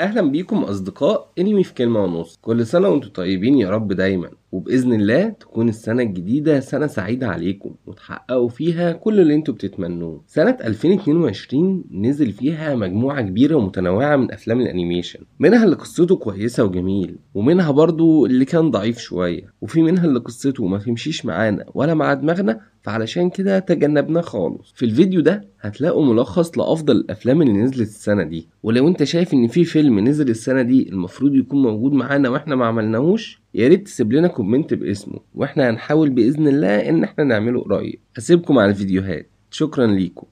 اهلا بيكم اصدقاء انمي في كلمه ونص كل سنه وانتم طيبين يا رب دايما وبإذن الله تكون السنة الجديدة سنة سعيدة عليكم وتحققوا فيها كل اللي انتوا بتتمنوه سنة 2022 نزل فيها مجموعة كبيرة ومتنوعة من أفلام الأنيميشن منها اللي قصته كويسة وجميل ومنها برضو اللي كان ضعيف شوية وفي منها اللي قصته ما تمشيش معانا ولا مع دماغنا فعلشان كده تجنبناه خالص في الفيديو ده هتلاقوا ملخص لافضل الافلام اللي نزلت السنه دي ولو انت شايف ان في فيلم نزل السنه دي المفروض يكون موجود معانا واحنا ما عملناهوش يا ريت تسيب لنا كومنت باسمه واحنا هنحاول باذن الله ان احنا نعمله قريب هسيبكم على الفيديوهات شكرا ليكم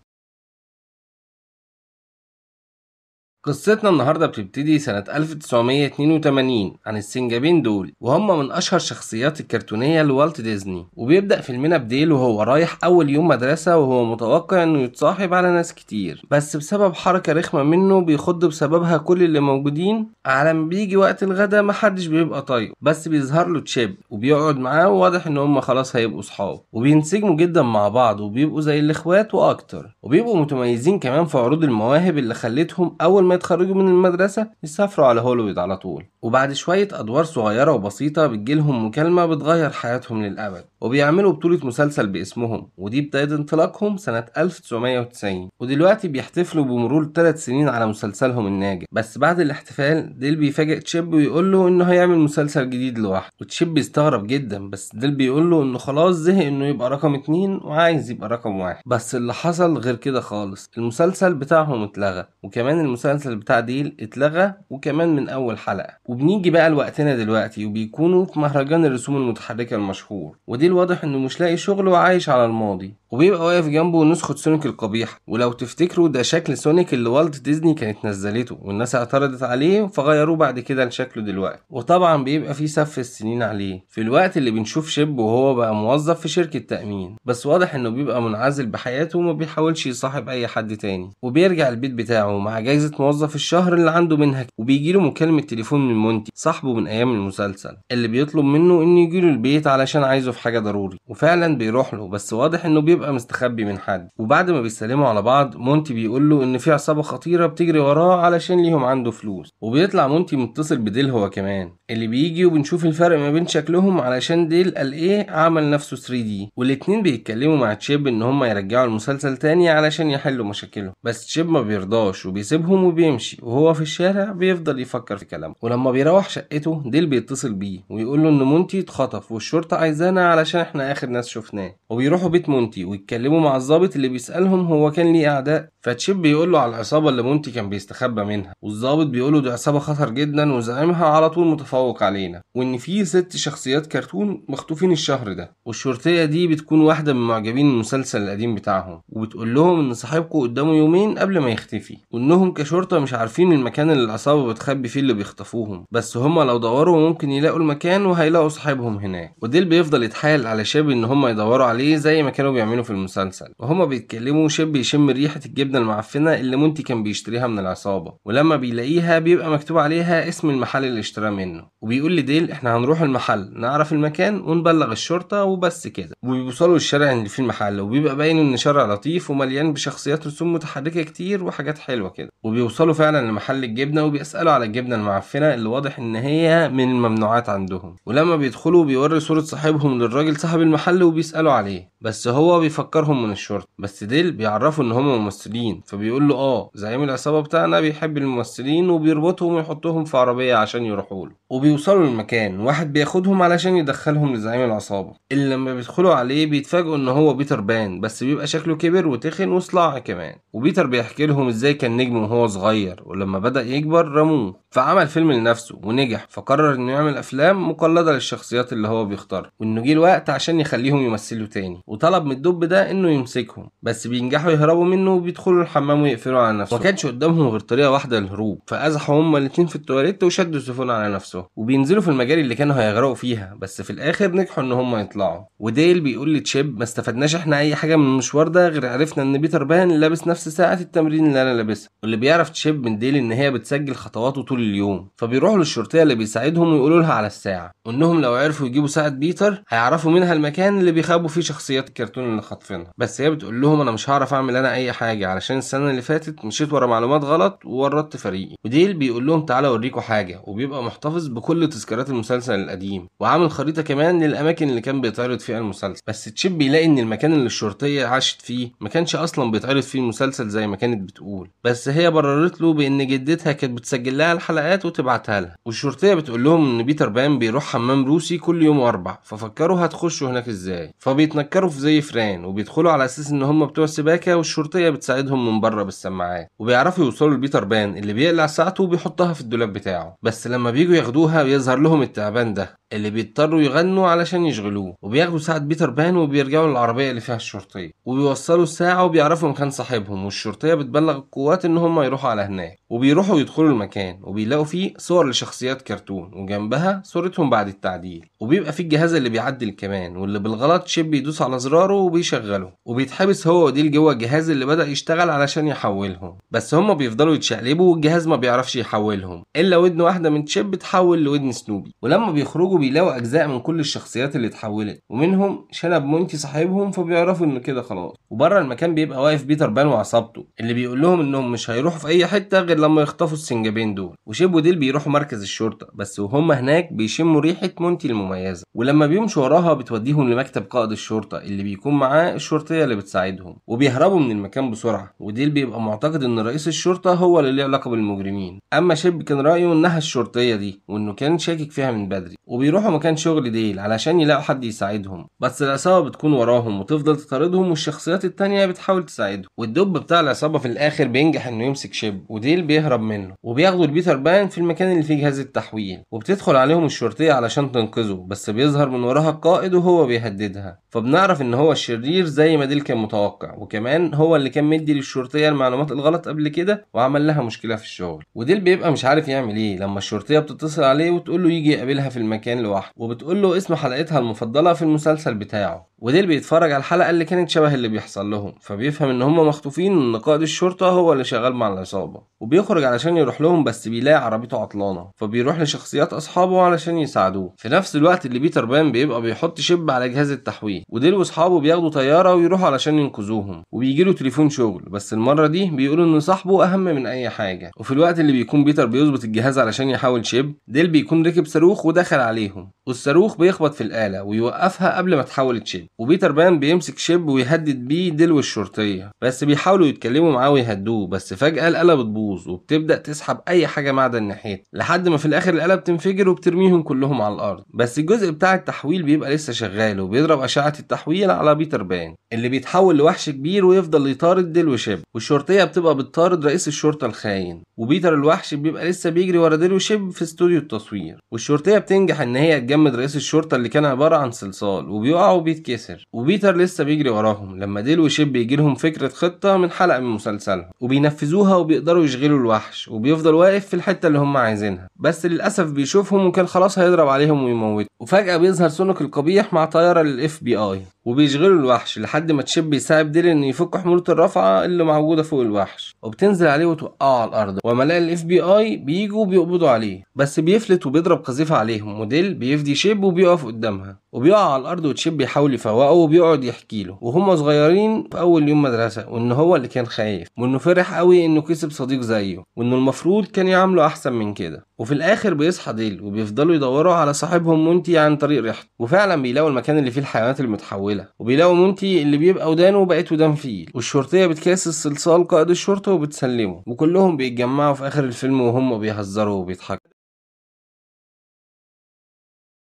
قصتنا النهاردة بتبتدي سنة 1982 عن السنجابين دول وهم من أشهر شخصيات الكرتونية لوالت ديزني وبيبدأ فيلمنا بديل وهو رايح أول يوم مدرسة وهو متوقع إنه يتصاحب على ناس كتير بس بسبب حركة رخمة منه بيخض بسببها كل اللي موجودين على ما بيجي وقت الغدا محدش بيبقى طايقه بس بيظهر له تشيب وبيقعد معاه وواضح إن هم خلاص هيبقوا صحاب وبينسجموا جدا مع بعض وبيبقوا زي الإخوات وأكتر وبيبقوا متميزين كمان في عروض المواهب اللي خلتهم أول ما يتخرجوا من المدرسة يسافروا على هوليوود على طول وبعد شوية أدوار صغيرة وبسيطة بتجيلهم مكالمة بتغير حياتهم للأبد وبيعملوا بطولة مسلسل باسمهم ودي بداية انطلاقهم سنة 1990 ودلوقتي بيحتفلوا بمرور 3 سنين على مسلسلهم الناجح بس بعد الاحتفال ديل بيفاجئ تشيب ويقول له إنه هيعمل مسلسل جديد لوحده وتشيب بيستغرب جدا بس ديل بيقول له إنه خلاص زهق إنه يبقى رقم اتنين وعايز يبقى رقم واحد بس اللي حصل غير كده خالص المسلسل بتاعهم اتلغى وكمان المسلسل البتاع دي اتلغى وكمان من اول حلقه وبنيجي بقى لوقتنا دلوقتي وبيكونوا في مهرجان الرسوم المتحركه المشهور ودي الواضح انه مش لاقي شغل وعايش على الماضي وبيبقى واقف جنبه نسخة سونيك القبيحة ولو تفتكروا ده شكل سونيك اللي والت ديزني كانت نزلته والناس اعترضت عليه فغيروه بعد كده لشكله دلوقتي وطبعا بيبقى فيه سف السنين عليه في الوقت اللي بنشوف شيب وهو بقى موظف في شركة تأمين بس واضح انه بيبقى منعزل بحياته وما بيحاولش يصاحب اي حد تاني وبيرجع البيت بتاعه مع جايزة موظف الشهر اللي عنده منها وبيجيله مكالمة تليفون من مونتي صاحبه من ايام المسلسل اللي بيطلب منه انه يجيله البيت علشان عايزه في حاجة ضروري وفعلا بيروح له بس واضح انه بيبقى بيبقى مستخبي من حد وبعد ما بيسلموا على بعض مونتي بيقول له ان في عصابه خطيره بتجري وراه علشان ليهم عنده فلوس وبيطلع مونتي متصل بديل هو كمان اللي بيجي وبنشوف الفرق ما بين شكلهم علشان ديل قال ايه عمل نفسه 3 دي والاتنين بيتكلموا مع تشيب ان هم يرجعوا المسلسل تاني علشان يحلوا مشاكلهم بس تشيب ما بيرضاش وبيسيبهم وبيمشي وهو في الشارع بيفضل يفكر في كلامه ولما بيروح شقته ديل بيتصل بيه ويقول له ان مونتي اتخطف والشرطه عايزانا علشان احنا اخر ناس شفناه وبيروحوا بيت مونتي ويتكلموا مع الظابط اللي بيسألهم هو كان ليه أعداء فتشيب بيقول له على العصابة اللي مونتي كان بيستخبى منها والظابط بيقول له دي عصابة خطر جدا وزعيمها على طول متفوق علينا وإن في ست شخصيات كرتون مخطوفين الشهر ده والشرطية دي بتكون واحدة من معجبين المسلسل القديم بتاعهم وبتقول لهم إن صاحبكم قدامه يومين قبل ما يختفي وإنهم كشرطة مش عارفين المكان اللي العصابة بتخبي فيه اللي بيخطفوهم بس هما لو دوروا ممكن يلاقوا المكان وهيلاقوا صاحبهم هناك وديل بيفضل يتحايل على شاب إن هما يدوروا عليه زي ما كانوا بيعملوا بيعملوا في المسلسل وهما بيتكلموا شيب بيشم ريحة الجبنة المعفنة اللي مونتي كان بيشتريها من العصابة ولما بيلاقيها بيبقى مكتوب عليها اسم المحل اللي اشتراه منه وبيقول لديل احنا هنروح المحل نعرف المكان ونبلغ الشرطة وبس كده وبيوصلوا الشارع اللي فيه المحل وبيبقى باين ان شارع لطيف ومليان بشخصيات رسوم متحركة كتير وحاجات حلوة كده وبيوصلوا فعلا لمحل الجبنة وبيسألوا على الجبنة المعفنة اللي واضح ان هي من الممنوعات عندهم ولما بيدخلوا بيوري صورة صاحبهم للراجل صاحب المحل وبيسألوا عليه بس هو بيفكرهم من الشرطه بس ديل بيعرفوا ان هم ممثلين فبيقول له اه زعيم العصابه بتاعنا بيحب الممثلين وبيربطهم ويحطهم في عربيه عشان يروحوا له وبيوصلوا المكان واحد بياخدهم علشان يدخلهم لزعيم العصابه اللي لما بيدخلوا عليه بيتفاجئوا ان هو بيتر بان بس بيبقى شكله كبر وتخن وصلع كمان وبيتر بيحكي لهم ازاي كان نجم وهو صغير ولما بدا يكبر رموه فعمل فيلم لنفسه ونجح فقرر انه يعمل افلام مقلده للشخصيات اللي هو بيختارها وانه جه الوقت عشان يخليهم يمثلوا تاني وطلب من الدب الطب ده انه يمسكهم بس بينجحوا يهربوا منه وبيدخلوا الحمام ويقفلوا على نفسهم وكانش قدامهم غير طريقه واحده للهروب فازحوا هما الاثنين في التواليت وشدوا السفن على نفسهم وبينزلوا في المجاري اللي كانوا هيغرقوا فيها بس في الاخر نجحوا ان هما يطلعوا وديل بيقول لتشيب ما استفدناش احنا اي حاجه من المشوار ده غير عرفنا ان بيتر بان لابس نفس ساعه التمرين اللي انا لابسها واللي بيعرف تشيب من ديل ان هي بتسجل خطواته طول اليوم فبيروحوا للشرطيه اللي بيساعدهم ويقولوا لها على الساعه وانهم لو عرفوا يجيبوا ساعه بيتر هيعرفوا منها المكان اللي بيخابوا فيه شخصيات الكرتون اللي خاطفينها بس هي بتقول لهم انا مش هعرف اعمل انا اي حاجه علشان السنه اللي فاتت مشيت ورا معلومات غلط وورطت فريقي وديل بيقول لهم تعالى اوريكم حاجه وبيبقى محتفظ بكل تذكارات المسلسل القديم وعامل خريطه كمان للاماكن اللي كان بيتعرض فيها المسلسل بس تشيب بيلاقي ان المكان اللي الشرطيه عاشت فيه ما كانش اصلا بيتعرض فيه المسلسل زي ما كانت بتقول بس هي بررت له بان جدتها كانت بتسجل لها الحلقات وتبعتها لها والشرطيه بتقول لهم ان بيتر بان بيروح حمام روسي كل يوم واربع ففكروا هتخشوا هناك ازاي فبيتنكروا في زي فران كمان وبيدخلوا على اساس ان هم بتوع سباكه والشرطيه بتساعدهم من بره بالسماعات وبيعرفوا يوصلوا لبيتر بان اللي بيقلع ساعته وبيحطها في الدولاب بتاعه بس لما بييجوا ياخدوها بيظهر لهم التعبان ده اللي بيضطروا يغنوا علشان يشغلوه وبياخدوا ساعة بيتر بان وبيرجعوا للعربية اللي فيها الشرطية وبيوصلوا الساعة وبيعرفوا مكان صاحبهم والشرطية بتبلغ القوات ان هم يروحوا على هناك وبيروحوا يدخلوا المكان وبيلاقوا فيه صور لشخصيات كرتون وجنبها صورتهم بعد التعديل وبيبقى فيه الجهاز اللي بيعدل كمان واللي بالغلط شيب بيدوس على زراره وبيشغله وبيتحبس هو وديل جوه الجهاز اللي بدأ يشتغل علشان يحولهم بس هما بيفضلوا يتشقلبوا والجهاز ما بيعرفش يحولهم إلا ودن واحدة من شيب تحول لودن سنوبي ولما بيخرجوا بيلاقوا أجزاء من كل الشخصيات اللي اتحولت ومنهم شنب مونتي صاحبهم فبيعرفوا انه كده خلاص وبره المكان بيبقى واقف بيتر بان وعصابته اللي بيقول لهم إنهم مش هيروحوا في أي حتة غير الأخير لما يخطفوا السنجابين دول وشيب وديل بيروحوا مركز الشرطة بس وهم هناك بيشموا ريحة مونتي المميزة ولما بيمشوا وراها بتوديهم لمكتب قائد الشرطة اللي بيكون معاه الشرطية اللي بتساعدهم وبيهربوا من المكان بسرعة وديل بيبقى معتقد إن رئيس الشرطة هو اللي ليه علاقة بالمجرمين أما شيب كان رأيه إنها الشرطية دي وإنه كان شاكك فيها من بدري وبيروحوا مكان شغل ديل علشان يلاقوا حد يساعدهم بس العصابة بتكون وراهم وتفضل تطاردهم والشخصيات التانية بتحاول تساعدهم والدب بتاع العصابة في الآخر بينجح إنه يمسك شيب وديل بيهرب منه وبياخدوا البيتر بان في المكان اللي فيه جهاز التحويل وبتدخل عليهم الشرطية علشان تنقذه بس بيظهر من وراها القائد وهو بيهددها فبنعرف ان هو الشرير زي ما ديل كان متوقع وكمان هو اللي كان مدي للشرطية المعلومات الغلط قبل كده وعمل لها مشكلة في الشغل وديل بيبقى مش عارف يعمل ايه لما الشرطية بتتصل عليه وتقول له يجي يقابلها في المكان لوحده وبتقول له اسم حلقتها المفضلة في المسلسل بتاعه وديل بيتفرج على الحلقة اللي كانت شبه اللي بيحصل لهم فبيفهم ان هم مخطوفين وان قائد الشرطة هو اللي شغال مع العصابة وبيخرج علشان يروح لهم بس بيلاقي عربيته عطلانة فبيروح لشخصيات اصحابه علشان يساعدوه في نفس الوقت اللي بيتر بان بيبقى بيحط شب على جهاز التحويل وديل واصحابه بياخدوا طيارة ويروحوا علشان ينقذوهم وبيجيله تليفون شغل بس المرة دي بيقولوا ان صاحبه اهم من اي حاجة وفي الوقت اللي بيكون بيتر بيظبط الجهاز علشان يحاول شيب ديل بيكون ركب صاروخ ودخل عليهم والصاروخ بيخبط في الآلة ويوقفها قبل ما تحول تشيب وبيتر بان بيمسك شيب ويهدد بيه دلو الشرطية بس بيحاولوا يتكلموا معاه ويهدوه بس فجأة الآلة بتبوظ وبتبدأ تسحب أي حاجة معدن ناحيتها لحد ما في الآخر الآلة بتنفجر وبترميهم كلهم على الأرض بس الجزء بتاع التحويل بيبقى لسه شغال وبيضرب أشعة التحويل على بيتر بان اللي بيتحول لوحش كبير ويفضل يطارد دلو شيب والشرطية بتبقى بتطارد رئيس الشرطة الخاين وبيتر الوحش بيبقى لسه بيجري ورا دلو شيب في استوديو التصوير والشرطية بتنجح إن هي تجمد رئيس الشرطة اللي كان عبارة عن صلصال وبيقع وبيتكسر اليسر وبيتر لسه بيجري وراهم لما ديل وشيب بيجي لهم فكرة خطة من حلقة من مسلسلهم وبينفذوها وبيقدروا يشغلوا الوحش وبيفضل واقف في الحتة اللي هم عايزينها بس للأسف بيشوفهم وكان خلاص هيضرب عليهم ويموت وفجأة بيظهر سونيك القبيح مع طيارة للاف بي اي وبيشغلوا الوحش لحد ما تشيب بيساعد ديل ان يفك حمولة الرافعة اللي موجودة فوق الوحش وبتنزل عليه وتوقعه على الارض وملاء الاف بي اي بييجوا وبيقبضوا عليه بس بيفلت وبيضرب قذيفة عليهم وديل بيفدي شيب وبيقف قدامها وبيقع على الارض وتشيب بيحاول يفوقه وبيقعد يحكي له وهما صغيرين في اول يوم مدرسة وان هو اللي كان خايف وانه فرح قوي انه كسب صديق زيه وانه المفروض كان يعامله احسن من كده وفي الاخر بيصحى ديل وبيفضلوا يدوروا على صاحبهم مونتي عن طريق ريحته وفعلا بيلاقوا المكان اللي فيه الحيوانات المتحولة الحالة وبيلاقوا مونتي اللي بيبقى ودانه بقت ودان فيل والشرطية بتكاسس صلصال قائد الشرطة وبتسلمه وكلهم بيتجمعوا في آخر الفيلم وهم بيهزروا وبيضحكوا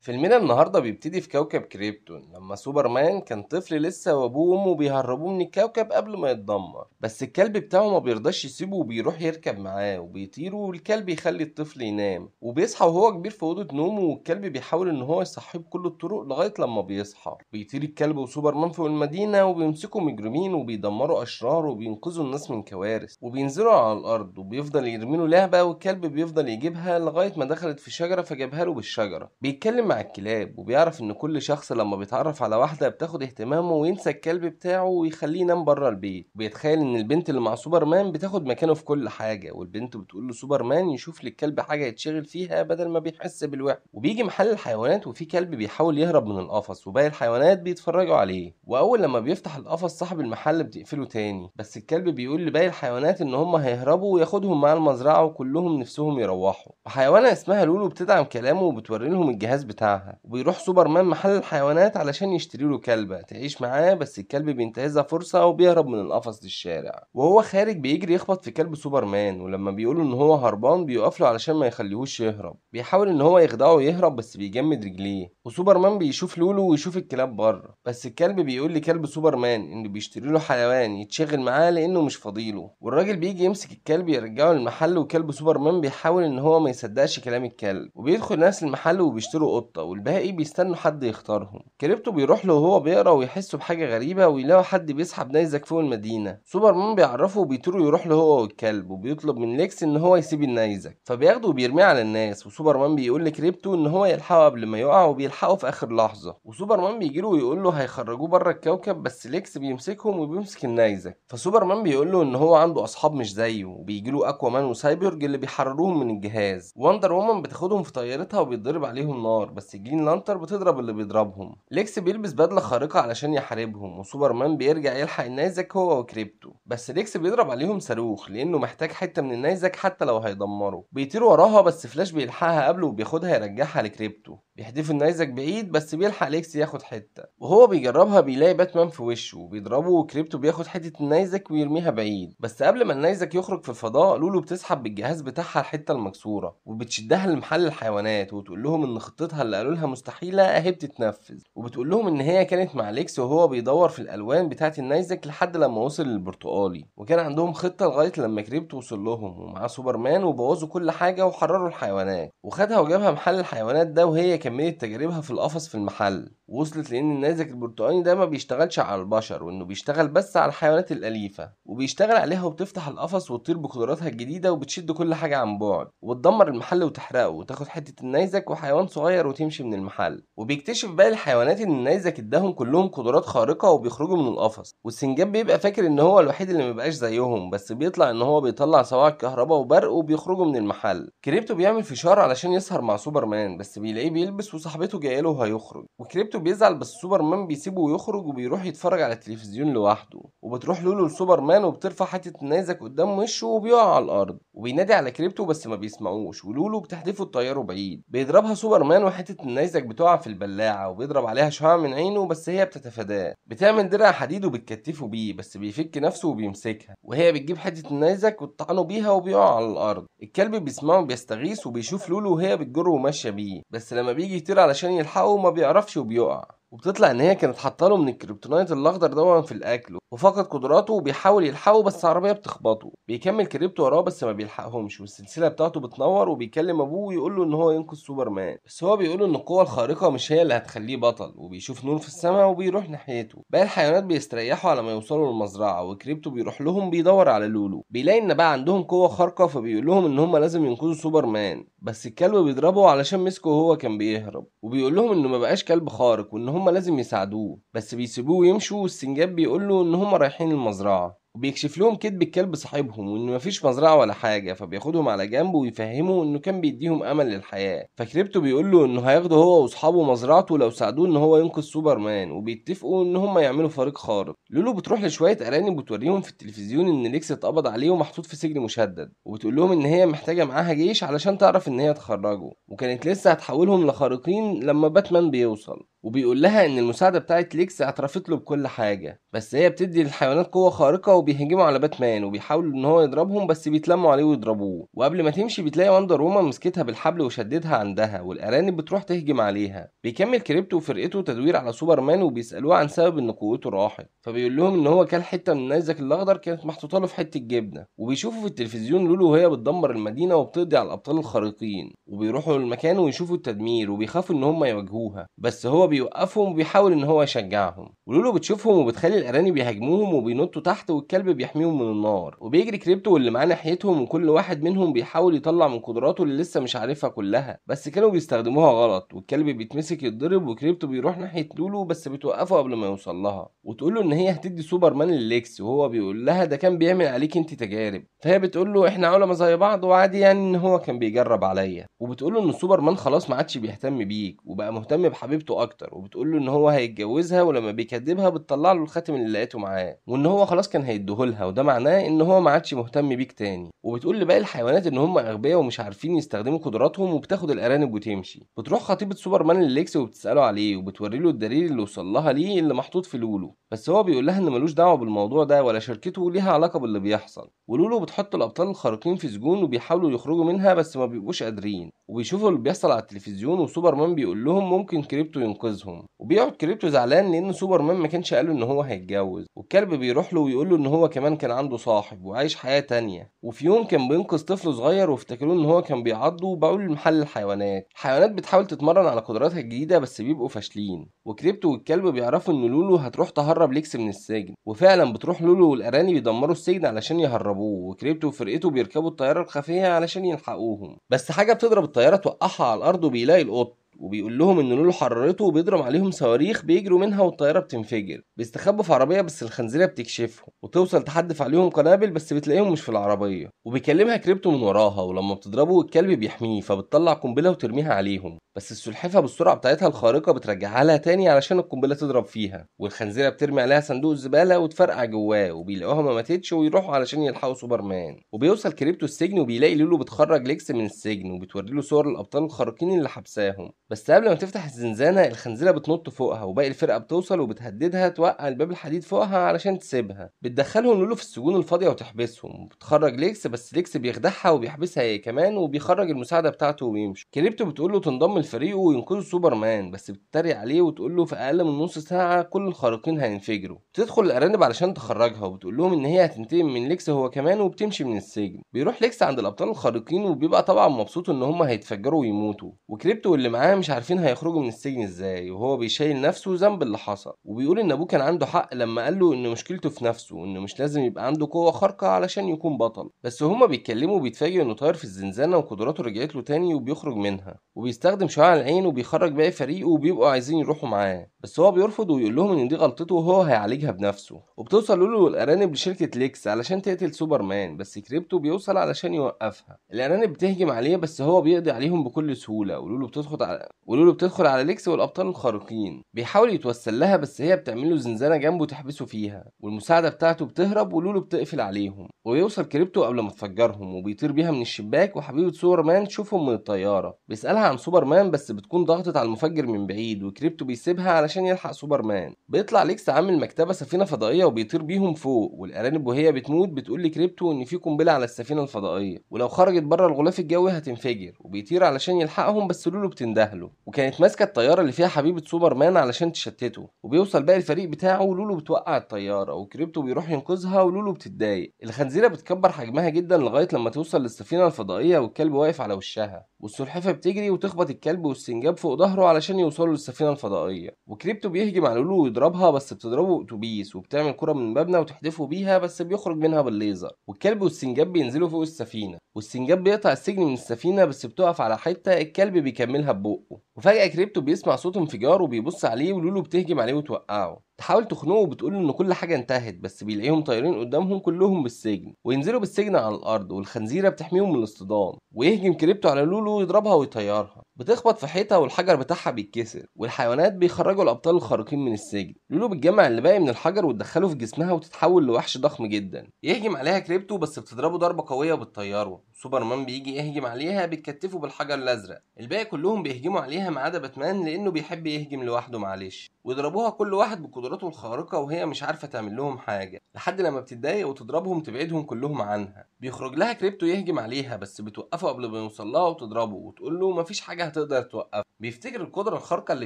فيلمنا النهاردة بيبتدي في كوكب كريبتون لما سوبرمان كان طفل لسه وابوه وامه بيهربوه من الكوكب قبل ما يتدمر بس الكلب بتاعه ما بيرضاش يسيبه وبيروح يركب معاه وبيطير والكلب يخلي الطفل ينام وبيصحى وهو كبير في أوضة نومه والكلب بيحاول إن هو يصحيه بكل الطرق لغاية لما بيصحى بيطير الكلب وسوبرمان فوق المدينة وبيمسكوا مجرمين وبيدمروا أشرار وبينقذوا الناس من كوارث وبينزلوا على الأرض وبيفضل يرمي له لعبة والكلب بيفضل يجيبها لغاية ما دخلت في شجرة فجابها له بالشجرة بيتكلم مع الكلاب وبيعرف ان كل شخص لما بيتعرف على واحده بتاخد اهتمامه وينسى الكلب بتاعه ويخليه ينام بره البيت وبيتخيل ان البنت اللي مع سوبرمان بتاخد مكانه في كل حاجه والبنت بتقول له سوبرمان يشوف للكلب حاجه يتشغل فيها بدل ما بيحس بالوحده وبيجي محل الحيوانات وفي كلب بيحاول يهرب من القفص وباقي الحيوانات بيتفرجوا عليه واول لما بيفتح القفص صاحب المحل بتقفله تاني بس الكلب بيقول لباقي الحيوانات ان هم هيهربوا وياخدهم مع المزرعه وكلهم نفسهم يروحوا وحيوانه اسمها لولو بتدعم كلامه وبتوري لهم الجهاز بتاعها بتاعها وبيروح سوبرمان محل الحيوانات علشان يشتري له كلبة تعيش معاه بس الكلب بينتهزها فرصة وبيهرب من القفص للشارع وهو خارج بيجري يخبط في كلب سوبرمان ولما بيقوله ان هو هربان بيقف له علشان ما يخليهوش يهرب بيحاول ان هو يخدعه ويهرب بس بيجمد رجليه وسوبرمان بيشوف لولو ويشوف الكلاب بره بس الكلب بيقول لكلب سوبرمان انه بيشتري له حيوان يتشغل معاه لانه مش فضيله والراجل بيجي يمسك الكلب يرجعه للمحل وكلب سوبرمان بيحاول ان هو ما يصدقش كلام الكلب وبيدخل نفس المحل وبيشتروا قط القطة والباقي بيستنوا حد يختارهم كريبتو بيروح له وهو بيقرا ويحس بحاجة غريبة ويلاقوا حد بيسحب نيزك فوق المدينة سوبرمان بيعرفه وبيطير يروح له هو والكلب وبيطلب من ليكس ان هو يسيب النيزك فبياخده وبيرميه على الناس وسوبرمان بيقول لكريبتو ان هو يلحقه قبل ما يقع وبيلحقه في اخر لحظة وسوبرمان له ويقول له هيخرجوه بره الكوكب بس ليكس بيمسكهم وبيمسك النيزك فسوبرمان بيقول له ان هو عنده اصحاب مش زيه وبيجي له اكوامان وسايبرج اللي بيحرروهم من الجهاز وندر وومن بتاخدهم في طيارتها وبيتضرب عليهم نار بس جرين لانتر بتضرب اللي بيضربهم ليكس بيلبس بدله خارقه علشان يحاربهم وسوبرمان بيرجع يلحق النيزك هو وكريبتو بس ليكس بيضرب عليهم صاروخ لانه محتاج حته من النيزك حتى لو هيدمره بيطير وراها بس فلاش بيلحقها قبله وبياخدها يرجعها لكريبتو بيحدف النيزك بعيد بس بيلحق ليكس ياخد حته وهو بيجربها بيلاقي باتمان في وشه وبيضربه وكريبتو بياخد حته النيزك ويرميها بعيد بس قبل ما النيزك يخرج في الفضاء لولو بتسحب بالجهاز بتاعها الحته المكسوره وبتشدها لمحل الحيوانات وتقول لهم ان خطتها اللي قالوا لها مستحيله اهي بتتنفذ وبتقول لهم ان هي كانت مع ليكس وهو بيدور في الالوان بتاعه النيزك لحد لما وصل للبرتقالي وكان عندهم خطه لغايه لما كريب توصل لهم ومعاه سوبرمان وبوظوا كل حاجه وحرروا الحيوانات وخدها وجابها محل الحيوانات ده وهي كملت تجاربها في القفص في المحل وصلت لان النيزك البرتقاني ده ما بيشتغلش على البشر وانه بيشتغل بس على الحيوانات الاليفه وبيشتغل عليها وبتفتح القفص وتطير بقدراتها الجديده وبتشد كل حاجه عن بعد وتدمر المحل وتحرقه وتاخد حته النيزك وحيوان صغير وتمشي من المحل وبيكتشف بقى الحيوانات ان النيزك اداهم كلهم قدرات خارقه وبيخرجوا من القفص والسنجاب بيبقى فاكر ان هو الوحيد اللي مبقاش زيهم بس بيطلع ان هو بيطلع صواعق كهرباء وبرق وبيخرجوا من المحل كريبتو بيعمل فشار علشان يسهر مع سوبرمان بس بيلاقيه بيلبس وصاحبته جايه له وهيخرج وكريبتو بيته بيزعل بس سوبر مان بيسيبه ويخرج وبيروح يتفرج على التلفزيون لوحده وبتروح لولو لسوبر مان وبترفع حتة نيزك قدام وشه وبيقع على الأرض وبينادي على كريبتو بس ما بيسمعوش ولولو بتحدفه الطيارة بعيد بيضربها سوبر مان وحتة النيزك بتقع في البلاعة وبيضرب عليها شعاع من عينه بس هي بتتفاداه بتعمل درع حديد وبتكتفه بيه بس بيفك نفسه وبيمسكها وهي بتجيب حتة النيزك وتطعنه بيها وبيقع على الأرض الكلب بيسمعه بيستغيث وبيشوف لولو وهي بتجره وماشية بيه بس لما بيجي يطير علشان يلحقه ما بيعرفش وبيقع было. وبتطلع ان هي كانت حاطه له من الكريبتونايت الاخضر دون في الاكل وفقد قدراته وبيحاول يلحقه بس عربيه بتخبطه بيكمل كريبتو وراه بس ما بيلحقهمش والسلسله بتاعته بتنور وبيكلم ابوه ويقول له ان هو ينقذ سوبرمان بس هو بيقول ان القوه الخارقه مش هي اللي هتخليه بطل وبيشوف نور في السماء وبيروح ناحيته باقي الحيوانات بيستريحوا على ما يوصلوا للمزرعه وكريبتو بيروح لهم بيدور على لولو بيلاقي ان بقى عندهم قوه خارقه فبيقول لهم ان هم لازم ينقذوا سوبرمان بس الكلب بيضربه علشان مسكه وهو كان بيهرب وبيقول لهم انه ما بقاش كلب خارق وان هما لازم يساعدوه بس بيسيبوه يمشوا والسنجاب بيقول له ان هما رايحين المزرعه وبيكشف لهم كذب الكلب صاحبهم وانه مفيش مزرعه ولا حاجه فبياخدهم على جنب ويفهمه انه كان بيديهم امل للحياه فكريبتو بيقول له انه هياخده هو واصحابه مزرعته لو ساعدوه ان هو ينقذ سوبرمان وبيتفقوا ان هم يعملوا فريق خارق لولو بتروح لشويه ارانب وتوريهم في التلفزيون ان ليكس اتقبض عليه ومحطوط في سجن مشدد وبتقول لهم ان هي محتاجه معاها جيش علشان تعرف ان هي تخرجه وكانت لسه هتحولهم لخارقين لما باتمان بيوصل وبيقول لها ان المساعده بتاعت ليكس اعترفت له بكل حاجه بس هي بتدي للحيوانات قوه خارقه وبيهجموا على باتمان وبيحاولوا ان هو يضربهم بس بيتلموا عليه ويضربوه وقبل ما تمشي بتلاقي وندر وومن مسكتها بالحبل وشددها عندها والارانب بتروح تهجم عليها بيكمل كريبتو وفرقته تدوير على سوبرمان وبيسالوه عن سبب ان قوته راحت فبيقول لهم ان هو كل حته من النيزك الاخضر كانت محطوطه له في حته جبنه وبيشوفوا في التلفزيون لولو وهي بتدمر المدينه وبتقضي على الابطال الخارقين وبيروحوا للمكان ويشوفوا التدمير وبيخافوا ان هم يواجهوها بس هو بيوقفهم وبيحاول ان هو يشجعهم ولولو بتشوفهم وبتخلي الارانب يهاجموهم وبينطوا تحت والكلب بيحميهم من النار وبيجري كريبتو واللي معاه ناحيتهم وكل واحد منهم بيحاول يطلع من قدراته اللي لسه مش عارفها كلها بس كانوا بيستخدموها غلط والكلب بيتمسك يتضرب وكريبتو بيروح ناحيه لولو بس بتوقفه قبل ما يوصل لها وتقول له ان هي هتدي سوبرمان لليكس وهو بيقول لها ده كان بيعمل عليك انت تجارب فهي بتقول له احنا علماء زي بعض وعادي يعني ان هو كان بيجرب عليا وبتقول له ان سوبرمان خلاص ما عادش بيهتم بيك وبقى مهتم بحبيبته اكتر وبتقول له ان هو هيتجوزها ولما بيكلم بيكدبها بتطلع له الخاتم اللي لقيته معاه وان هو خلاص كان هيديهولها وده معناه ان هو ما عادش مهتم بيك تاني وبتقول لباقي الحيوانات ان هم اغبياء ومش عارفين يستخدموا قدراتهم وبتاخد الارانب وتمشي بتروح خطيبه سوبرمان لليكس وبتساله عليه وبتوري له الدليل اللي وصل لها ليه اللي محطوط في لولو بس هو بيقول لها ان ملوش دعوه بالموضوع ده ولا شركته ليها علاقه باللي بيحصل ولولو بتحط الابطال الخارقين في سجون وبيحاولوا يخرجوا منها بس ما بيبقوش قادرين وبيشوفوا اللي بيحصل على التلفزيون وسوبرمان بيقول لهم ممكن كريبتو ينقذهم وبيقعد كريبتو زعلان لان سوبرمان كمان ما كانش قاله ان هو هيتجوز والكلب بيروح له ويقول له ان هو كمان كان عنده صاحب وعايش حياه تانية وفي يوم كان بينقذ طفل صغير وافتكروه ان هو كان بيعضه وبقول لمحل الحيوانات الحيوانات بتحاول تتمرن على قدراتها الجديده بس بيبقوا فاشلين وكريبتو والكلب بيعرفوا ان لولو هتروح تهرب ليكس من السجن وفعلا بتروح لولو والاراني بيدمروا السجن علشان يهربوه وكريبتو وفرقته بيركبوا الطياره الخفيه علشان يلحقوهم بس حاجه بتضرب الطياره توقعها على الارض وبيلاقي القط وبيقول لهم ان نور حررته وبيضرب عليهم صواريخ بيجروا منها والطياره بتنفجر بيستخبوا في عربيه بس الخنزيره بتكشفهم وتوصل تحدف عليهم قنابل بس بتلاقيهم مش في العربيه وبيكلمها كريبتو من وراها ولما بتضربه الكلب بيحميه فبتطلع قنبله وترميها عليهم بس السلحفاه بالسرعه بتاعتها الخارقه بترجعها لها تاني علشان القنبله تضرب فيها والخنزيره بترمي عليها صندوق الزباله وتفرقع جواه وبيلاقوها ما ماتتش ويروحوا علشان يلحقوا سوبرمان وبيوصل كريبتو السجن وبيلاقي لولو بتخرج ليكس من السجن وبتوري له صور الابطال الخارقين اللي حبساهم بس قبل ما تفتح الزنزانه الخنزيره بتنط فوقها وباقي الفرقه بتوصل وبتهددها توقع الباب الحديد فوقها علشان تسيبها بتدخلهم لولو في السجون الفاضيه وتحبسهم وبتخرج ليكس بس ليكس بيخدعها وبيحبسها هي كمان وبيخرج المساعده بتاعته وبيمشي كريبتو بتقول له تنضم فريقه وينقذوا سوبرمان بس بتتريق عليه وتقول له في اقل من نص ساعه كل الخارقين هينفجروا تدخل الارانب علشان تخرجها وبتقول لهم ان هي هتنتقم من ليكس هو كمان وبتمشي من السجن بيروح ليكس عند الابطال الخارقين وبيبقى طبعا مبسوط ان هم هيتفجروا ويموتوا وكريبتو واللي معاه مش عارفين هيخرجوا من السجن ازاي وهو بيشيل نفسه ذنب اللي حصل وبيقول ان ابوه كان عنده حق لما قال له ان مشكلته في نفسه انه مش لازم يبقى عنده قوه خارقه علشان يكون بطل بس هما بيتكلموا وبيتفاجئ انه طاير في الزنزانه وقدراته رجعت له تاني وبيخرج منها وبيستخدم شويه على العين وبيخرج باقي فريقه وبيبقوا عايزين يروحوا معاه بس هو بيرفض ويقول لهم ان دي غلطته وهو هيعالجها بنفسه وبتوصل لولو والارانب لشركه ليكس علشان تقتل سوبرمان بس كريبتو بيوصل علشان يوقفها الارانب بتهجم عليه بس هو بيقضي عليهم بكل سهوله ولولو بتدخل على ولولو بتدخل على ليكس والابطال الخارقين بيحاول يتوسل لها بس هي بتعمل له زنزانه جنبه تحبسه فيها والمساعده بتاعته بتهرب ولولو بتقفل عليهم ويوصل كريبتو قبل ما تفجرهم وبيطير بيها من الشباك وحبيبه سوبرمان تشوفهم من الطياره بيسالها عن سوبرمان سوبرمان بس بتكون ضغطت على المفجر من بعيد وكريبتو بيسيبها علشان يلحق سوبرمان بيطلع ليكس عامل مكتبه سفينه فضائيه وبيطير بيهم فوق والارانب وهي بتموت بتقول لكريبتو ان في قنبله على السفينه الفضائيه ولو خرجت بره الغلاف الجوي هتنفجر وبيطير علشان يلحقهم بس لولو بتندهله وكانت ماسكه الطياره اللي فيها حبيبه سوبرمان علشان تشتته وبيوصل بقى الفريق بتاعه ولولو بتوقع الطياره وكريبتو بيروح ينقذها ولولو بتتضايق الخنزيره بتكبر حجمها جدا لغايه لما توصل للسفينه الفضائيه والكلب واقف على وشها والسلحفه بتجري وتخبط الكلب الكلب والسنجاب فوق ظهره علشان يوصلوا للسفينة الفضائية وكريبتو بيهجم على لولو ويضربها بس بتضربه أتوبيس وبتعمل كرة من مبنى وتحدفه بيها بس بيخرج منها بالليزر والكلب والسنجاب بينزلوا فوق السفينة والسنجاب بيقطع السجن من السفينة بس بتقف على حتة الكلب بيكملها ببقه وفجأة كريبتو بيسمع صوت انفجار وبيبص عليه ولولو بتهجم عليه وتوقعه تحاول تخنقه وبتقول ان كل حاجه انتهت بس بيلاقيهم طايرين قدامهم كلهم بالسجن وينزلوا بالسجن على الارض والخنزيره بتحميهم من الاصطدام ويهجم كريبتو على لولو ويضربها ويطيرها بتخبط في حيطه والحجر بتاعها بيتكسر والحيوانات بيخرجوا الابطال الخارقين من السجن لولو بتجمع اللي باقي من الحجر وتدخله في جسمها وتتحول لوحش ضخم جدا يهجم عليها كريبتو بس بتضربه ضربه قويه وبتطيره سوبرمان بيجي يهجم عليها بيتكتفه بالحجر الازرق الباقي كلهم بيهجموا عليها ما عدا باتمان لانه بيحب يهجم لوحده معلش ويضربوها كل واحد بقدرات قدراته الخارقة وهي مش عارفة تعمل لهم حاجة لحد لما بتتضايق وتضربهم تبعدهم كلهم عنها بيخرج لها كريبتو يهجم عليها بس بتوقفه قبل ما يوصل لها وتضربه وتقول له مفيش حاجة هتقدر توقفه بيفتكر القدرة الخارقة اللي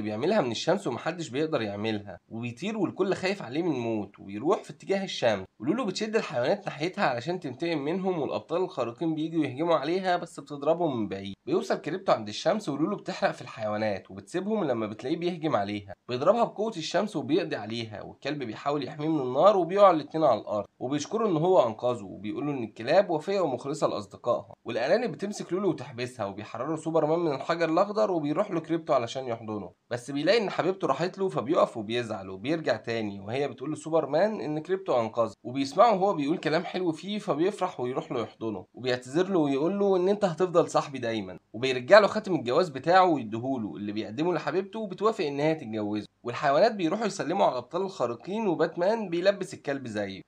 بيعملها من الشمس ومحدش بيقدر يعملها وبيطير والكل خايف عليه من الموت وبيروح في اتجاه الشمس ولولو بتشد الحيوانات ناحيتها علشان تنتقم منهم والأبطال الخارقين بييجوا يهجموا عليها بس بتضربهم من بعيد بيوصل كريبتو عند الشمس ولولو بتحرق في الحيوانات وبتسيبهم لما بتلاقيه بيهجم عليها بيضربها بقوة الشمس وبيقضي عليها عليها والكلب بيحاول يحميه من النار وبيقع الاتنين على الارض وبيشكره ان هو انقذه وبيقول له ان الكلاب وفيه ومخلصه لاصدقائها والارانب بتمسك لولو وتحبسها وبيحرروا مان من الحجر الاخضر وبيروح له كريبتو علشان يحضنه بس بيلاقي ان حبيبته راحت له فبيقف وبيزعل وبيرجع تاني وهي بتقول لسوبر مان ان كريبتو انقذه وبيسمعه وهو بيقول كلام حلو فيه فبيفرح ويروح له يحضنه وبيعتذر له ويقول له ان انت هتفضل صاحبي دايما وبيرجع له خاتم الجواز بتاعه ويديهوله اللي بيقدمه لحبيبته وبتوافق ان هي تتجوزه والحيوانات بيروحوا يسلموا على الابطال الخارقين وباتمان بيلبس الكلب زيه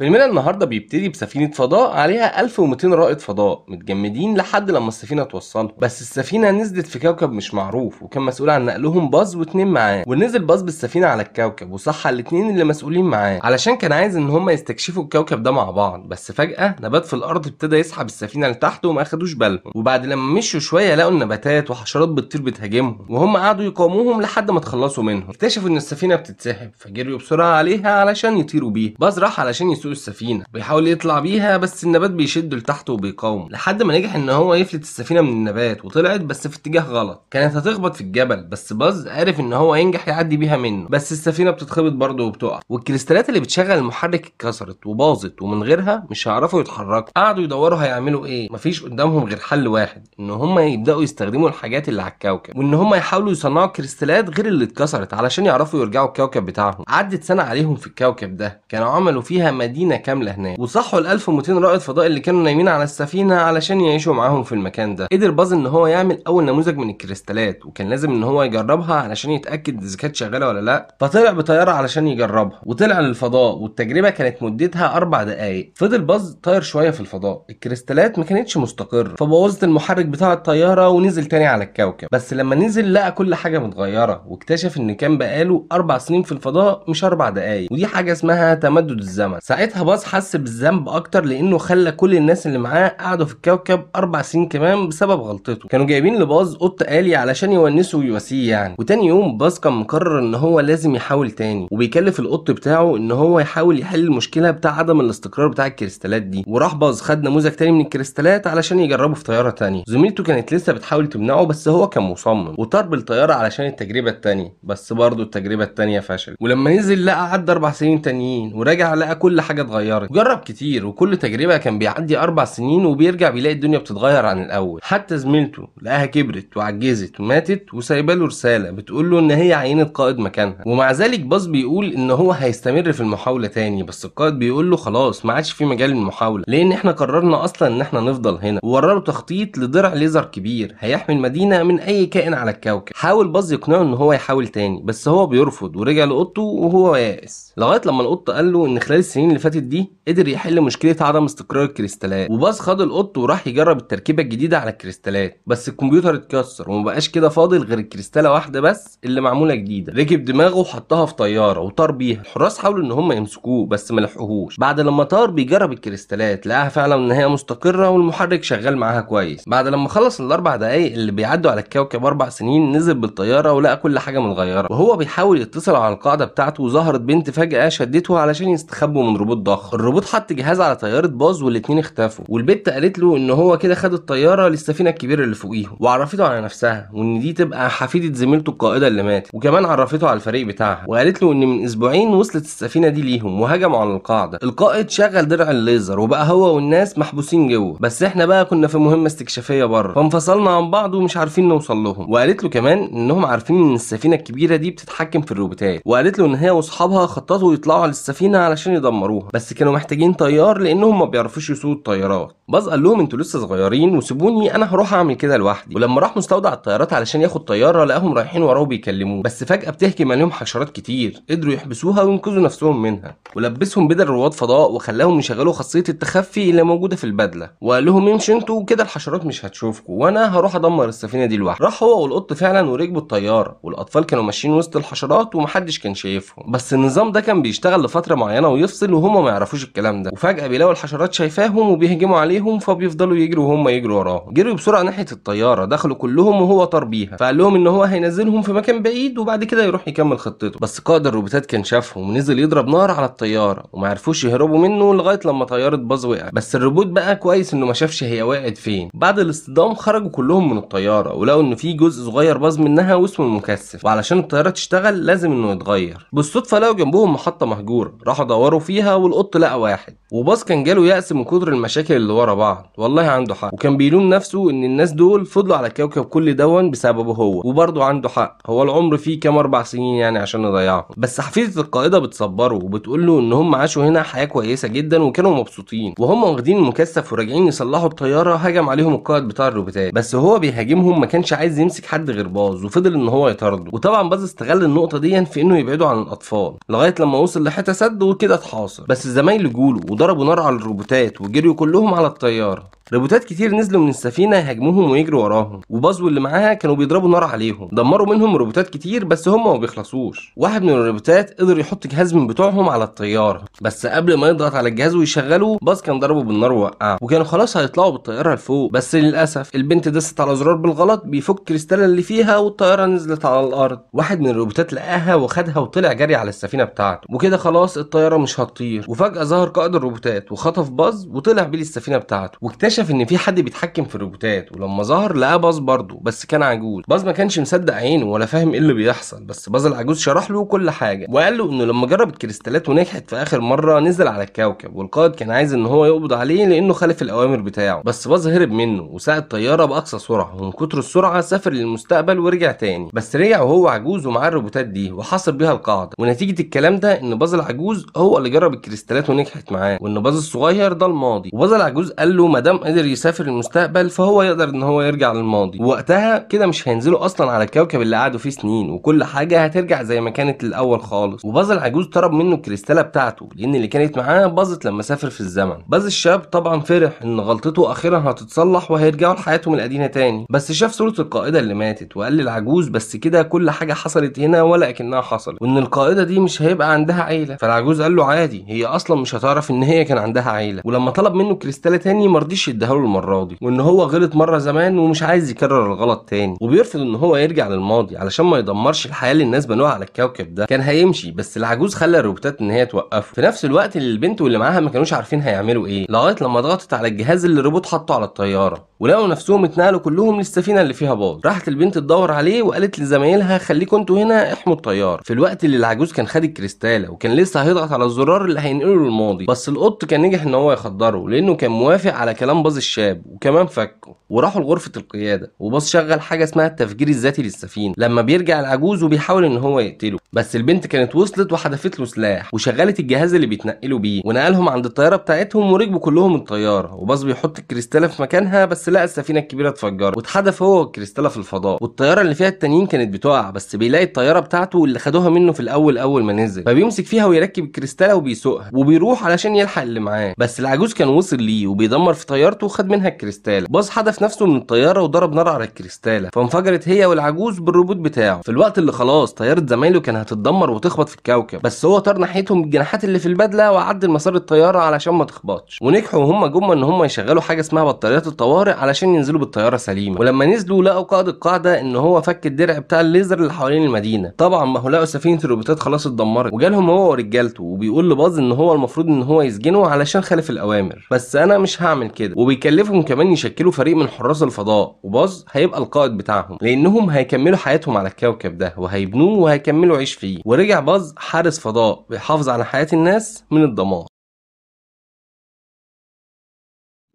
فيلمنا النهارده بيبتدي بسفينه فضاء عليها 1200 رائد فضاء متجمدين لحد لما السفينه توصلهم بس السفينه نزلت في كوكب مش معروف وكان مسؤول عن نقلهم باز واتنين معاه ونزل باز بالسفينه على الكوكب وصحى الاتنين اللي مسؤولين معاه علشان كان عايز ان هم يستكشفوا الكوكب ده مع بعض بس فجاه نبات في الارض ابتدى يسحب السفينه لتحت وما اخدوش بالهم وبعد لما مشوا شويه لقوا النباتات وحشرات بتطير بتهاجمهم وهم قعدوا يقاوموهم لحد ما اتخلصوا منهم اكتشفوا ان السفينه بتتسحب فجريوا بسرعه عليها علشان يطيروا بيها باز راح علشان يسوق فوق السفينه بيحاول يطلع بيها بس النبات بيشده لتحت وبيقاومه لحد ما نجح ان هو يفلت السفينه من النبات وطلعت بس في اتجاه غلط كانت هتخبط في الجبل بس باز عرف ان هو ينجح يعدي بيها منه بس السفينه بتتخبط برضه وبتقع والكريستالات اللي بتشغل المحرك اتكسرت وباظت ومن غيرها مش هيعرفوا يتحركوا قعدوا يدوروا هيعملوا ايه مفيش قدامهم غير حل واحد ان هم يبداوا يستخدموا الحاجات اللي على الكوكب وان هم يحاولوا يصنعوا كريستالات غير اللي اتكسرت علشان يعرفوا يرجعوا الكوكب بتاعهم عدت سنه عليهم في الكوكب ده كانوا عملوا فيها مدينة كاملة هناك وصحوا ال 1200 رائد فضاء اللي كانوا نايمين على السفينة علشان يعيشوا معاهم في المكان ده قدر باز ان هو يعمل اول نموذج من الكريستالات وكان لازم ان هو يجربها علشان يتاكد اذا كانت شغاله ولا لا فطلع بطياره علشان يجربها وطلع للفضاء والتجربه كانت مدتها اربع دقائق فضل باز طاير شويه في الفضاء الكريستالات ما كانتش مستقره فبوظت المحرك بتاع الطياره ونزل تاني على الكوكب بس لما نزل لقى كل حاجه متغيره واكتشف ان كان بقاله اربع سنين في الفضاء مش اربع دقائق ودي حاجه اسمها تمدد الزمن ساعتها باص حس بالذنب اكتر لانه خلى كل الناس اللي معاه قعدوا في الكوكب اربع سنين كمان بسبب غلطته كانوا جايبين لباز قط آلي علشان يونسه ويواسيه يعني وتاني يوم باص كان مقرر ان هو لازم يحاول تاني وبيكلف القط بتاعه ان هو يحاول يحل المشكله بتاع عدم الاستقرار بتاع الكريستالات دي وراح باص خد نموذج تاني من الكريستالات علشان يجربه في طياره تانية زميلته كانت لسه بتحاول تمنعه بس هو كان مصمم وطار بالطياره علشان التجربه التانية بس برضه التجربه التانية فشلت ولما نزل لقى عدى اربع سنين تانيين ورجع لقى كل حاجه اتغيرت جرب كتير وكل تجربه كان بيعدي اربع سنين وبيرجع بيلاقي الدنيا بتتغير عن الاول حتى زميلته لقاها كبرت وعجزت وماتت وسايبه له رساله بتقول له ان هي عينت قائد مكانها ومع ذلك باص بيقول ان هو هيستمر في المحاوله تاني بس القائد بيقول له خلاص ما عادش في مجال للمحاوله لان احنا قررنا اصلا ان احنا نفضل هنا ووراه تخطيط لدرع ليزر كبير هيحمي المدينه من اي كائن على الكوكب حاول باز يقنعه ان هو يحاول تاني بس هو بيرفض ورجع لاوضته وهو يائس لغايه لما القط قال له ان خلال السنين اللي فاتت دي قدر يحل مشكله عدم استقرار الكريستالات وباص خد القط وراح يجرب التركيبه الجديده على الكريستالات بس الكمبيوتر اتكسر ومبقاش كده فاضل غير الكريستاله واحده بس اللي معموله جديده ركب دماغه وحطها في طياره وطار بيها الحراس حاولوا ان هم يمسكوه بس ما لحقوهوش بعد لما طار بيجرب الكريستالات لقاها فعلا ان هي مستقره والمحرك شغال معاها كويس بعد لما خلص الاربع دقايق اللي بيعدوا على الكوكب اربع سنين نزل بالطياره ولقى كل حاجه متغيره وهو بيحاول يتصل على القاعده بتاعته وظهرت بنت فجاه شدته علشان يستخبوا من روبوت ضخم الروبوت حط جهاز على طياره باظ والاتنين اختفوا والبت قالت له ان هو كده خد الطياره للسفينه الكبيره اللي فوقيهم وعرفته على نفسها وان دي تبقى حفيده زميلته القائده اللي ماتت وكمان عرفته على الفريق بتاعها وقالت له ان من اسبوعين وصلت السفينه دي ليهم وهجموا على القاعده القائد شغل درع الليزر وبقى هو والناس محبوسين جوه بس احنا بقى كنا في مهمه استكشافيه بره فانفصلنا عن بعض ومش عارفين نوصل لهم وقالت له كمان انهم عارفين ان السفينه الكبيره دي بتتحكم في الروبوتات وقالت له ان هي واصحابها خططوا يطلعوا على السفينه علشان يدمروها يسوقوها بس كانوا محتاجين طيار لانهم ما بيعرفوش يسوقوا الطيارات باز قال لهم انتوا لسه صغيرين وسيبوني انا هروح اعمل كده لوحدي ولما راح مستودع الطيارات علشان ياخد طياره لقاهم رايحين وراه بيكلموه بس فجاه بتهجم عليهم حشرات كتير قدروا يحبسوها وينقذوا نفسهم منها ولبسهم بدل رواد فضاء وخلاهم يشغلوا خاصيه التخفي اللي موجوده في البدله وقال لهم امشوا انتوا كده الحشرات مش هتشوفكم وانا هروح ادمر السفينه دي لوحدي راح هو والقط فعلا وركبوا الطياره والاطفال كانوا ماشيين وسط الحشرات ومحدش كان شايفهم بس النظام ده كان بيشتغل لفتره معينه ويفصل وهم هما ما يعرفوش الكلام ده وفجاه بيلاقوا الحشرات شايفاهم وبيهجموا عليهم فبيفضلوا يجروا وهم يجروا وراهم جروا بسرعه ناحيه الطياره دخلوا كلهم وهو طار بيها فقال لهم ان هو هينزلهم في مكان بعيد وبعد كده يروح يكمل خطته بس قائد الروبوتات كان شافهم ونزل يضرب نار على الطياره وما عرفوش يهربوا منه لغايه لما طياره باز وقع بس الروبوت بقى كويس انه ما شافش هي وقعت فين بعد الاصطدام خرجوا كلهم من الطياره ولقوا ان في جزء صغير باظ منها واسمه المكثف وعلشان الطياره تشتغل لازم انه يتغير بالصدفه لقوا جنبهم محطه مهجوره راحوا دوروا فيها والقط لقى واحد وباص كان جاله يأس من كتر المشاكل اللي ورا بعض والله عنده حق وكان بيلوم نفسه ان الناس دول فضلوا على كوكب كل دون بسببه هو وبرضه عنده حق هو العمر فيه كام اربع سنين يعني عشان نضيعهم بس حفيده القائده بتصبره وبتقول له ان هم عاشوا هنا حياه كويسه جدا وكانوا مبسوطين وهم واخدين المكثف وراجعين يصلحوا الطياره هجم عليهم القائد بتاع الروبوتات بس هو بيهاجمهم ما كانش عايز يمسك حد غير باز وفضل ان هو يطارده وطبعا باز استغل النقطه دي في انه يبعده عن الاطفال لغايه لما وصل لحته سد وكده اتحاصر مصر بس الزمايل جولوا وضربوا نار على الروبوتات وجريوا كلهم على الطياره روبوتات كتير نزلوا من السفينه هاجموهم ويجروا وراهم وبازو اللي معاها كانوا بيضربوا نار عليهم دمروا منهم روبوتات كتير بس هم ما بيخلصوش واحد من الروبوتات قدر يحط جهاز من بتوعهم على الطياره بس قبل ما يضغط على الجهاز ويشغله باز كان ضربه بالنار ووقعه وكانوا خلاص هيطلعوا بالطياره لفوق بس للاسف البنت دست على زرار بالغلط بيفك كريستال اللي فيها والطياره نزلت على الارض واحد من الروبوتات لقاها وخدها وطلع جري على السفينه بتاعته وكده خلاص الطياره مش هتطير كتير وفجأة ظهر قائد الروبوتات وخطف باز وطلع بيه السفينة بتاعته واكتشف ان في حد بيتحكم في الروبوتات ولما ظهر لقى باز برضه بس كان عجوز باز ما كانش مصدق عينه ولا فاهم ايه اللي بيحصل بس باز العجوز شرح له كل حاجة وقال له انه لما جرب الكريستالات ونجحت في اخر مرة نزل على الكوكب والقائد كان عايز ان هو يقبض عليه لانه خالف الاوامر بتاعه بس باز هرب منه وساع الطيارة باقصى سرعة ومن كتر السرعة سافر للمستقبل ورجع تاني بس رجع وهو عجوز ومعاه الروبوتات دي وحاصر بيها القاعدة ونتيجة الكلام ده ان باز العجوز هو اللي جرب الكريستالات ونجحت معاه وان باز الصغير ده الماضي وباز العجوز قال له ما دام قدر يسافر المستقبل فهو يقدر ان هو يرجع للماضي وقتها كده مش هينزلوا اصلا على الكوكب اللي قعدوا فيه سنين وكل حاجه هترجع زي ما كانت الاول خالص وباز العجوز طلب منه الكريستاله بتاعته لان اللي كانت معاه باظت لما سافر في الزمن باز الشاب طبعا فرح ان غلطته اخيرا هتتصلح وهيرجعوا لحياتهم القديمه تاني بس شاف صوره القائده اللي ماتت وقال للعجوز بس كده كل حاجه حصلت هنا ولا اكنها حصلت وان القائده دي مش هيبقى عندها عيله فالعجوز قال له عادي هي اصلا مش هتعرف ان هي كان عندها عيله ولما طلب منه كريستال تاني ما رضيش يديها له المره دي وان هو غلط مره زمان ومش عايز يكرر الغلط تاني وبيرفض ان هو يرجع للماضي علشان ما يدمرش الحياه اللي الناس بنوها على الكوكب ده كان هيمشي بس العجوز خلى الروبوتات ان هي توقفه في نفس الوقت اللي البنت واللي معاها ما كانوش عارفين هيعملوا ايه لغايه لما ضغطت على الجهاز اللي الروبوت حطه على الطياره ولقوا نفسهم اتنقلوا كلهم للسفينه اللي فيها باظ راحت البنت تدور عليه وقالت لزمايلها خليكم انتوا هنا احموا الطياره في الوقت اللي العجوز كان خد الكريستاله وكان لسه هيضغط على الزرار اللي اللي هينقله للماضي بس القط كان نجح ان هو يخدره لانه كان موافق على كلام باز الشاب وكمان فكه وراحوا لغرفه القياده وباز شغل حاجه اسمها التفجير الذاتي للسفينه لما بيرجع العجوز وبيحاول ان هو يقتله بس البنت كانت وصلت وحدفت له سلاح وشغلت الجهاز اللي بيتنقلوا بيه ونقلهم عند الطياره بتاعتهم وركبوا كلهم الطياره وباز بيحط الكريستاله في مكانها بس لقى السفينه الكبيره اتفجرت واتحدف هو والكريستاله في الفضاء والطياره اللي فيها التانيين كانت بتقع بس بيلاقي الطياره بتاعته اللي خدوها منه في الاول اول ما نزل فبيمسك فيها ويركب الكريستاله وبيسوق بيسوقها وبيروح علشان يلحق اللي معاه بس العجوز كان وصل ليه وبيدمر في طيارته وخد منها الكريستاله باظ حدف نفسه من الطياره وضرب نار على الكريستاله فانفجرت هي والعجوز بالروبوت بتاعه في الوقت اللي خلاص طياره زمايله كانت هتتدمر وتخبط في الكوكب بس هو طار ناحيتهم بالجناحات اللي في البدله وعدى مسار الطياره علشان ما تخبطش ونجحوا وهم جم ان هم يشغلوا حاجه اسمها بطاريات الطوارئ علشان ينزلوا بالطياره سليمه ولما نزلوا لقوا قائد القاعده ان هو فك الدرع بتاع الليزر اللي حوالين المدينه طبعا ما هو لقوا سفينه الروبوتات خلاص اتدمرت وجالهم هو ورجالته وبيقول لباز ان هو المفروض ان هو يسجنه علشان خالف الاوامر بس انا مش هعمل كده وبيكلفهم كمان يشكلوا فريق من حراس الفضاء وباز هيبقى القائد بتاعهم لانهم هيكملوا حياتهم على الكوكب ده وهيبنوه وهيكملوا عيش فيه ورجع باز حارس فضاء بيحافظ على حياه الناس من الدمار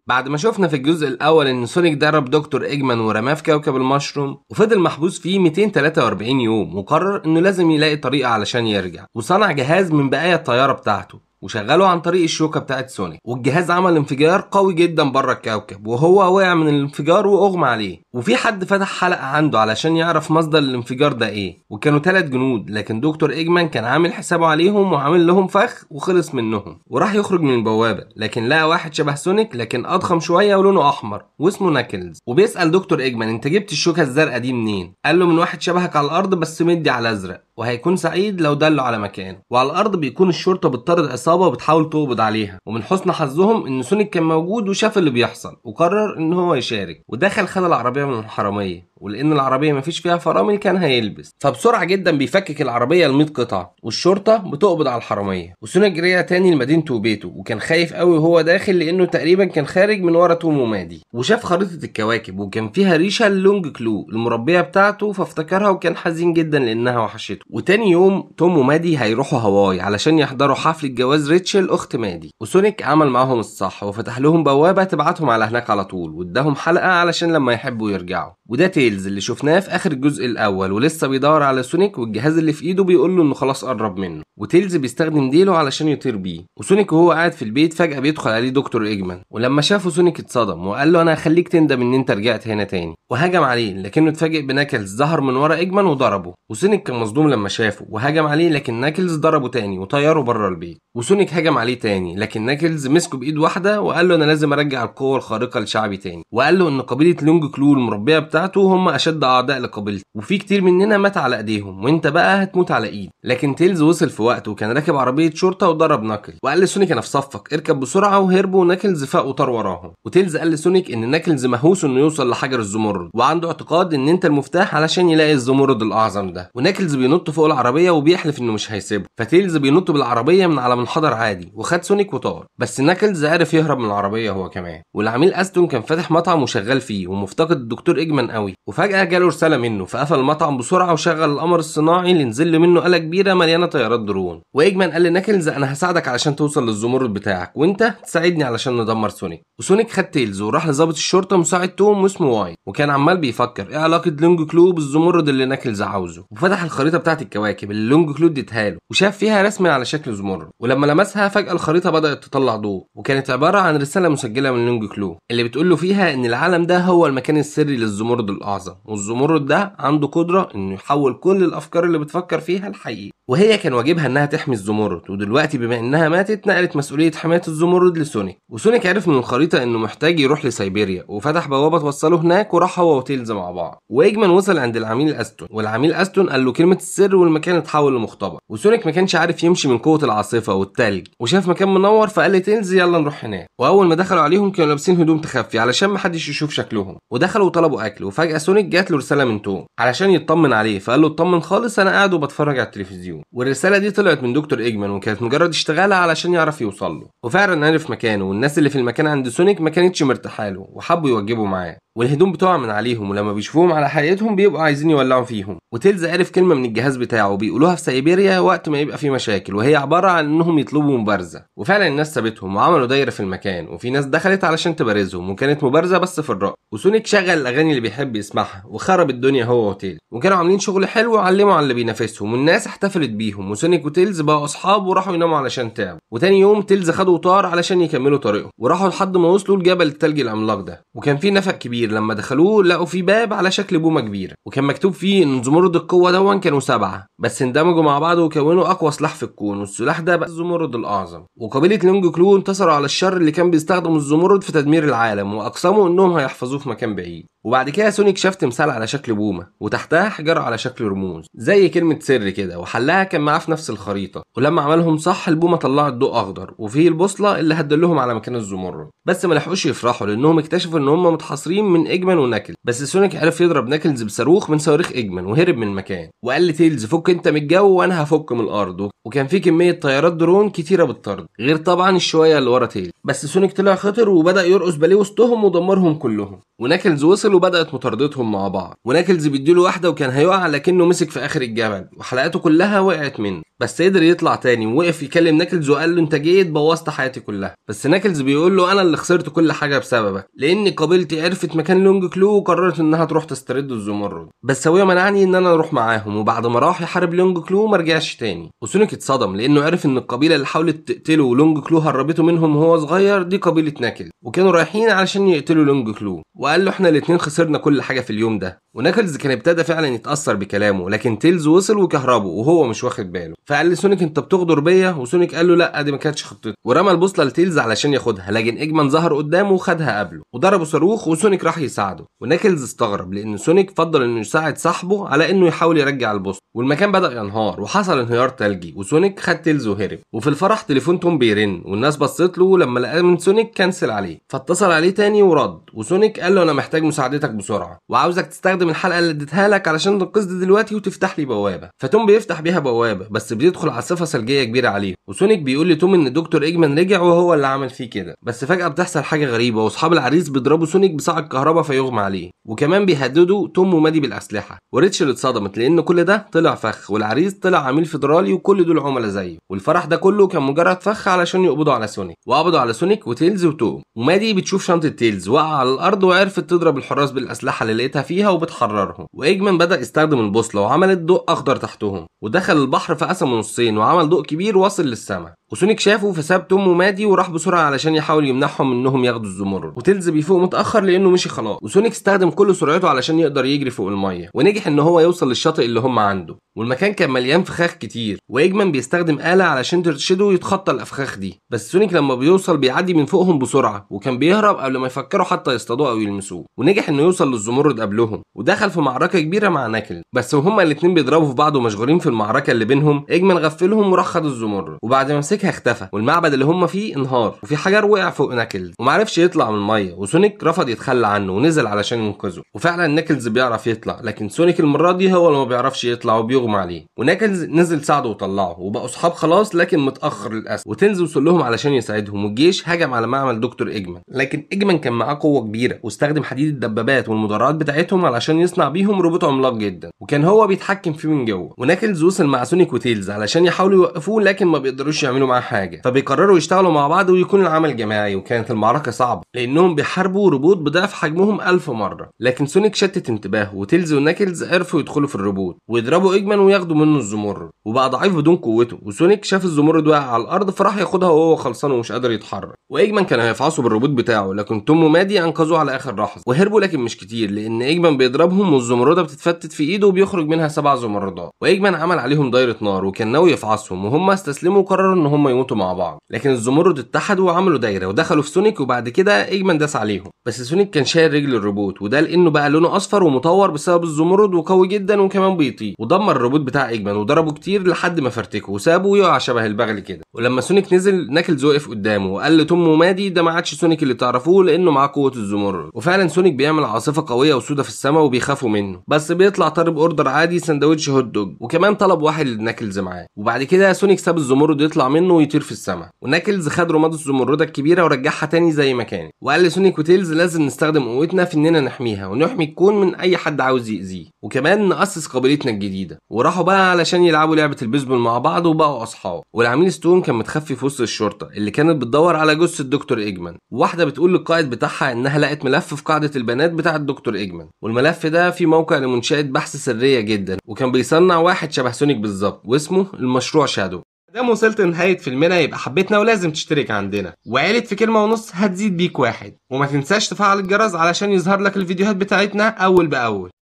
بعد ما شفنا في الجزء الاول ان سونيك درب دكتور ايجمان ورماه في كوكب المشروم وفضل محبوس فيه 243 يوم وقرر انه لازم يلاقي طريقه علشان يرجع وصنع جهاز من بقايا الطياره بتاعته وشغله عن طريق الشوكه بتاعت سوني والجهاز عمل انفجار قوي جدا بره الكوكب وهو وقع من الانفجار واغمى عليه وفي حد فتح حلقه عنده علشان يعرف مصدر الانفجار ده ايه وكانوا ثلاث جنود لكن دكتور ايجمان كان عامل حسابه عليهم وعامل لهم فخ وخلص منهم وراح يخرج من البوابه لكن لقى واحد شبه سونيك لكن اضخم شويه ولونه احمر واسمه ناكلز وبيسال دكتور ايجمان انت جبت الشوكه الزرقاء دي منين قال له من واحد شبهك على الارض بس مدي على ازرق وهيكون سعيد لو دله على مكانه وعلى الارض بيكون الشرطه بتطرد عصابه وبتحاول تقبض عليها ومن حسن حظهم ان سونيك كان موجود وشاف اللي بيحصل وقرر ان هو يشارك ودخل خد العربيه من الحراميه ولان العربيه مفيش فيها فرامل كان هيلبس فبسرعه جدا بيفكك العربيه ل قطعه والشرطه بتقبض على الحراميه وسوناج رجع تاني لمدينته وبيته وكان خايف قوي وهو داخل لانه تقريبا كان خارج من ورا توم ومادي وشاف خريطه الكواكب وكان فيها ريشه اللونج كلو المربيه بتاعته فافتكرها وكان حزين جدا لانها وحشته وتاني يوم توم ومادي هيروحوا هواي علشان يحضروا حفله جواز ريتشل اخت مادي وسونيك عمل معاهم الصح وفتح لهم بوابه تبعتهم على هناك على طول واداهم حلقه علشان لما يحبوا يرجعوا وده تاني تيلز اللي شفناه في اخر الجزء الاول ولسه بيدور على سونيك والجهاز اللي في ايده بيقول له انه خلاص قرب منه وتيلز بيستخدم ديله علشان يطير بيه وسونيك وهو قاعد في البيت فجاه بيدخل عليه دكتور ايجمان ولما شافه سونيك اتصدم وقال له انا هخليك تندم ان انت رجعت هنا تاني وهجم عليه لكنه اتفاجئ بناكلز ظهر من ورا ايجمان وضربه وسونيك كان مصدوم لما شافه وهجم عليه لكن ناكلز ضربه تاني وطيره بره البيت وسونيك هجم عليه تاني لكن ناكلز مسكه بايد واحده وقال له انا لازم ارجع القوه الخارقه لشعبي تاني وقال له ان قبيله لونج كلو المربيه بتاعته هم اشد اعداء لقبيلتي وفي كتير مننا مات على ايديهم وانت بقى هتموت على ايد لكن تيلز وصل في وقته وكان راكب عربيه شرطه وضرب ناكل وقال لسونيك انا في صفك اركب بسرعه وهربوا وناكلز فاق وطار وراهم وتيلز قال لسونيك ان ناكلز مهووس انه يوصل لحجر الزمرد وعنده اعتقاد ان انت المفتاح علشان يلاقي الزمرد الاعظم ده وناكلز بينط فوق العربيه وبيحلف انه مش هيسيبه فتيلز بينط بالعربيه من على منحدر عادي وخد سونيك وطار بس ناكلز عرف يهرب من العربيه هو كمان والعميل استون كان فاتح مطعم وشغال فيه ومفتقد الدكتور اجمن قوي وفجأة جاله رسالة منه فقفل المطعم بسرعة وشغل القمر الصناعي اللي نزل له منه آلة كبيرة مليانة طيارات درون وإيجمان قال لناكلز أنا هساعدك علشان توصل للزمرد بتاعك وأنت تساعدني علشان ندمر سونيك وسونيك خد تيلز وراح لظابط الشرطة مساعد توم واسمه واي وكان عمال بيفكر إيه علاقة لونج كلو بالزمرد اللي ناكلز عاوزه وفتح الخريطة بتاعة الكواكب اللي لونج كلو اديتها له وشاف فيها رسمة على شكل زمرد ولما لمسها فجأة الخريطة بدأت تطلع ضوء وكانت عبارة عن رسالة مسجلة من لونج كلو اللي بتقول له فيها إن العالم ده هو المكان السري للزمرد الأعظم الأعظم والزمرد ده عنده قدرة إنه يحول كل الأفكار اللي بتفكر فيها لحقيقة وهي كان واجبها إنها تحمي الزمرد ودلوقتي بما إنها ماتت نقلت مسؤولية حماية الزمرد لسونيك وسونيك عرف من الخريطة إنه محتاج يروح لسيبيريا وفتح بوابة توصله هناك وراح هو وتيلز مع بعض وإيجمان وصل عند العميل أستون والعميل أستون قال له كلمة السر والمكان اتحول لمختبر وسونيك ما كانش عارف يمشي من قوة العاصفة والتلج وشاف مكان منور فقال لتيلز يلا نروح هناك وأول ما دخلوا عليهم كانوا لابسين هدوم تخفي علشان ما حدش يشوف شكلهم ودخلوا وطلبوا أكل وفجأة سونيك جات له رساله من توم علشان يطمن عليه فقال له اطمن خالص انا قاعد وبتفرج على التلفزيون والرساله دي طلعت من دكتور ايجمان وكانت مجرد اشتغاله علشان يعرف يوصل له وفعلا عرف مكانه والناس اللي في المكان عند سونيك ما كانتش مرتاحه له وحبوا يوجبوا معاه والهدوم بتقع من عليهم ولما بيشوفوهم على حقيقتهم بيبقوا عايزين يولعوا فيهم وتيلز عرف كلمه من الجهاز بتاعه بيقولوها في سيبيريا وقت ما يبقى في مشاكل وهي عباره عن انهم يطلبوا مبارزه وفعلا الناس سابتهم وعملوا دايره في المكان وفي ناس دخلت علشان تبارزهم وكانت مبارزه بس في الرأي وسونيك شغل الاغاني اللي بيحب يسمعها وخرب الدنيا هو وتيلز وكانوا عاملين شغل حلو وعلموا على اللي بينافسهم والناس احتفلت بيهم وسونيك وتيلز بقوا اصحاب وراحوا يناموا علشان تعبوا وتاني يوم تيلز خدوا طار علشان يكملوا طريقهم وراحوا لحد ما وصلوا لجبل التلج العملاق ده وكان في نفق كبير كبير لما دخلوه لقوا فيه باب على شكل بومه كبيره وكان مكتوب فيه ان زمرد القوه دون كانوا سبعه بس اندمجوا مع بعض وكونوا اقوى سلاح في الكون والسلاح ده بقى الزمرد الاعظم وقبيله لونج كلو انتصروا على الشر اللي كان بيستخدم الزمرد في تدمير العالم واقسموا انهم هيحفظوه في مكان بعيد وبعد كده سوني اكتشف تمثال على شكل بومه وتحتها حجاره على شكل رموز زي كلمه سر كده وحلها كان معاه في نفس الخريطه ولما عملهم صح البومه طلعت ضوء اخضر وفيه البوصله اللي هتدلهم على مكان الزمرد بس ما لحقوش يفرحوا لانهم اكتشفوا ان هم متحاصرين من ايجمان وناكل بس سونيك عرف يضرب ناكلز بصاروخ من صواريخ ايجمان وهرب من المكان وقال لتيلز فك انت من الجو وانا هفك من الارض وكان في كميه طيارات درون كتيره بالطرد غير طبعا الشويه اللي ورا تيلز بس سونيك طلع خطر وبدا يرقص باليه وسطهم ودمرهم كلهم وناكلز وصل وبدات مطاردتهم مع بعض وناكلز بيديله واحده وكان هيقع لكنه مسك في اخر الجبل وحلقاته كلها وقعت منه بس قدر يطلع تاني ووقف يكلم ناكلز وقال له انت جيت بوظت حياتي كلها بس ناكلز بيقول له انا اللي خسرت كل حاجه بسببك لان قبيلتي عرفت مكان لونج كلو وقررت انها تروح تسترد الزمرد بس هو منعني ان انا اروح معاهم وبعد ما راح يحارب لونج كلو ما رجعش تاني وسونيك اتصدم لانه عرف ان القبيله اللي حاولت تقتله ولونج كلو هربته منهم وهو صغير دي قبيله ناكلز وكانوا رايحين علشان يقتلوا لونج كلو وقال له احنا الاتنين خسرنا كل حاجه في اليوم ده وناكلز كان ابتدى فعلا يتاثر بكلامه لكن تيلز وصل وكهربه وهو مش واخد باله فقال لسونيك انت بتغدر بيا وسونيك قال له لا دي ما كانتش خطتي ورمى البوصله لتيلز علشان ياخدها لكن ايجمان ظهر قدامه وخدها قبله وضربه صاروخ وسونيك راح يساعده وناكلز استغرب لان سونيك فضل انه يساعد صاحبه على انه يحاول يرجع البوصله والمكان بدا ينهار وحصل انهيار ثلجي وسونيك خد تيلز وهرب وفي الفرح تليفون توم بيرن والناس بصت له لما لقاه من سونيك كنسل عليه فاتصل عليه تاني ورد وسونيك قال له انا محتاج مساعدتك بسرعه وعاوزك تستخدم الحلقه اللي اديتها لك علشان تنقذ دلوقتي وتفتح لي بوابه فتوم بيفتح بيها بوابه بس بيدخل عاصفه ثلجيه كبيره عليه وسونيك بيقول لتوم ان دكتور ايجمان رجع وهو اللي عمل فيه كده بس فجاه بتحصل حاجه غريبه واصحاب العريس بيضربوا سونيك بصاع الكهرباء فيغمى عليه وكمان بيهددوا توم ومادي بالاسلحه وريتشل اتصدمت لان كل ده طلع طلع فخ والعريس طلع عميل فيدرالي وكل دول عملاء زيه والفرح ده كله كان مجرد فخ علشان يقبضوا على سونيك وقبضوا على سونيك وتيلز وتوم ومادي بتشوف شنطه تيلز واقعه على الارض وعرفت تضرب الحراس بالاسلحه اللي لقيتها فيها وبتحررهم وايجمان بدا يستخدم البوصله وعملت ضوء اخضر تحتهم ودخل البحر فقسمه نصين وعمل ضوء كبير واصل للسماء وسونيك شافه فساب توم ومادي وراح بسرعه علشان يحاول يمنعهم انهم ياخدوا الزمرد وتلز بيفوق متاخر لانه مشي خلاص وسونيك استخدم كل سرعته علشان يقدر يجري فوق الميه ونجح ان هو يوصل للشاطئ اللي هم عنده والمكان كان مليان فخاخ كتير وايجمان بيستخدم آلة علشان ترشده يتخطى الافخاخ دي بس سونيك لما بيوصل بيعدي من فوقهم بسرعه وكان بيهرب قبل ما يفكروا حتى يصطادوه او يلمسوه ونجح انه يوصل للزمرد قبلهم ودخل في معركه كبيره مع ناكل بس وهما الاتنين بيضربوا في بعض ومشغولين في المعركه اللي بينهم ايجمان غفلهم وراح خد الزمرد وبعد ما ماسكها اختفى والمعبد اللي هم فيه انهار وفي حجر وقع فوق ناكلز ومعرفش يطلع من الميه وسونيك رفض يتخلى عنه ونزل علشان ينقذه وفعلا ناكلز بيعرف يطلع لكن سونيك المره دي هو اللي ما بيعرفش يطلع وبيغمى عليه وناكلز نزل ساعده وطلعه وبقوا اصحاب خلاص لكن متاخر للاسف وتنزل وصل لهم علشان يساعدهم والجيش هجم على معمل دكتور اجمن لكن اجمن كان معاه قوه كبيره واستخدم حديد الدبابات والمدرعات بتاعتهم علشان يصنع بيهم روبوت عملاق جدا وكان هو بيتحكم فيه من جوه وناكلز وصل مع سونيك وتيلز علشان يحاولوا يوقفوه لكن ما بيقدروش يعملوا يعملوا معاه حاجه فبيقرروا يشتغلوا مع بعض ويكون العمل جماعي وكانت المعركه صعبه لانهم بيحاربوا روبوت بضعف حجمهم ألف مره لكن سونيك شتت انتباهه وتيلز وناكلز عرفوا يدخلوا في الروبوت ويضربوا ايجمان وياخدوا منه الزمر وبقى ضعيف بدون قوته وسونيك شاف الزمرد واقع على الارض فراح ياخدها وهو خلصان ومش قادر يتحرك وايجمان كان هيفعصه بالروبوت بتاعه لكن توم ومادي انقذوه على اخر لحظه وهربوا لكن مش كتير لان ايجمان بيضربهم والزمرده بتتفتت في ايده وبيخرج منها سبع زمردات وايجمان عمل عليهم دايره نار وكان ناوي يفعصهم وهم استسلموا وقرروا ان هم يموتوا مع بعض لكن الزمرد اتحدوا وعملوا دايره ودخلوا في سونيك وبعد كده ايجمان داس عليهم بس سونيك كان شايل رجل الروبوت وده لانه بقى لونه اصفر ومطور بسبب الزمرد وقوي جدا وكمان بيطير ودمر الروبوت بتاع ايجمان وضربه كتير لحد ما فرتكه وسابه ويقع شبه البغل كده ولما سونيك نزل ناكلز وقف قدامه وقال لتمه مادي ده ما عادش سونيك اللي تعرفوه لانه معاه قوه الزمرد وفعلا سونيك بيعمل عاصفه قويه وسودة في السماء وبيخافوا منه بس بيطلع طالب اوردر عادي سندوتش هوت دوج وكمان طلب واحد لناكلز معاه وبعد كده سونيك ساب الزمرد يطلع منه منه ويطير في السماء وناكلز خد رماد الزمردة الكبيرة ورجعها تاني زي ما كانت وقال لسونيك وتيلز لازم نستخدم قوتنا في اننا نحميها ونحمي الكون من اي حد عاوز يأذيه وكمان نأسس قابليتنا الجديدة وراحوا بقى علشان يلعبوا لعبة البيسبول مع بعض وبقوا اصحاب والعميل ستون كان متخفي في وسط الشرطة اللي كانت بتدور على جثة الدكتور ايجمان واحدة بتقول للقائد بتاعها انها لقت ملف في قاعدة البنات بتاع الدكتور ايجمان والملف ده في موقع لمنشأة بحث سرية جدا وكان بيصنع واحد شبه سونيك بالظبط واسمه المشروع شادو دام وصلت لنهاية فيلمنا يبقى حبيتنا ولازم تشترك عندنا وعيلة في كلمة ونص هتزيد بيك واحد وما تنساش تفعل الجرس علشان يظهر لك الفيديوهات بتاعتنا أول بأول